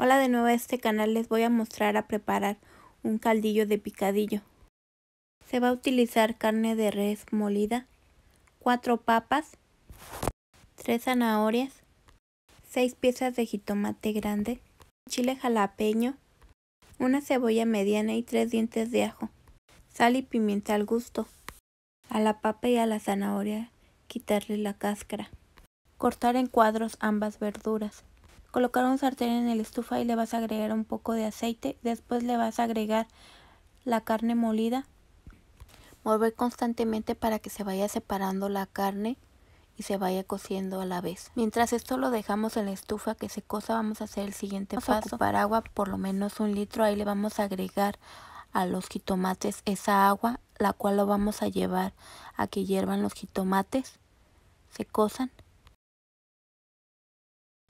Hola de nuevo a este canal les voy a mostrar a preparar un caldillo de picadillo. Se va a utilizar carne de res molida, 4 papas, 3 zanahorias, 6 piezas de jitomate grande, chile jalapeño, una cebolla mediana y 3 dientes de ajo, sal y pimienta al gusto. A la papa y a la zanahoria quitarle la cáscara. Cortar en cuadros ambas verduras. Colocar un sartén en el estufa y le vas a agregar un poco de aceite. Después le vas a agregar la carne molida. Mover constantemente para que se vaya separando la carne y se vaya cociendo a la vez. Mientras esto lo dejamos en la estufa que se cosa, vamos a hacer el siguiente paso. para agua, por lo menos un litro. Ahí le vamos a agregar a los jitomates esa agua, la cual lo vamos a llevar a que hiervan los jitomates. Se cosan.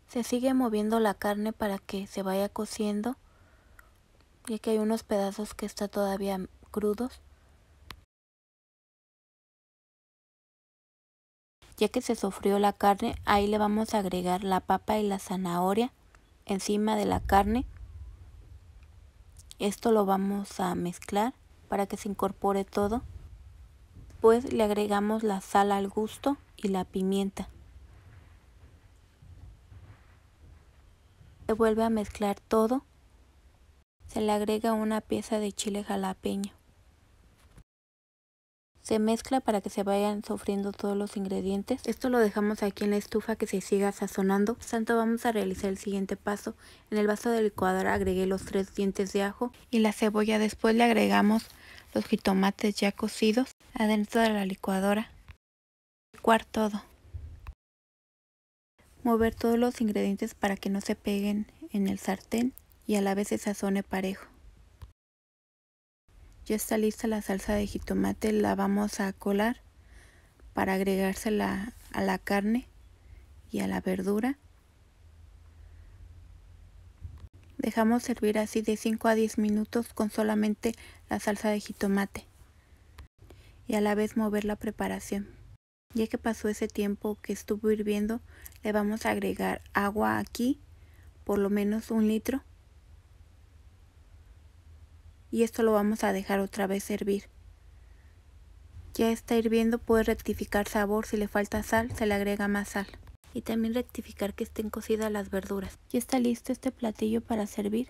Se sigue moviendo la carne para que se vaya cociendo, ya que hay unos pedazos que está todavía crudos. Ya que se sofrió la carne, ahí le vamos a agregar la papa y la zanahoria encima de la carne. Esto lo vamos a mezclar para que se incorpore todo. Pues le agregamos la sal al gusto y la pimienta. Se eh, vuelve a mezclar todo. Se le agrega una pieza de chile jalapeño. Se mezcla para que se vayan sofriendo todos los ingredientes. Esto lo dejamos aquí en la estufa que se siga sazonando. Santo, vamos a realizar el siguiente paso. En el vaso de licuadora agregué los tres dientes de ajo y la cebolla. Después le agregamos los jitomates ya cocidos adentro de la licuadora. Licuar todo. Mover todos los ingredientes para que no se peguen en el sartén y a la vez se sazone parejo. Ya está lista la salsa de jitomate, la vamos a colar para agregársela a la carne y a la verdura. Dejamos servir así de 5 a 10 minutos con solamente la salsa de jitomate y a la vez mover la preparación. Ya que pasó ese tiempo que estuvo hirviendo, le vamos a agregar agua aquí, por lo menos un litro. Y esto lo vamos a dejar otra vez hervir. Ya está hirviendo, puede rectificar sabor, si le falta sal, se le agrega más sal. Y también rectificar que estén cocidas las verduras. Ya está listo este platillo para servir.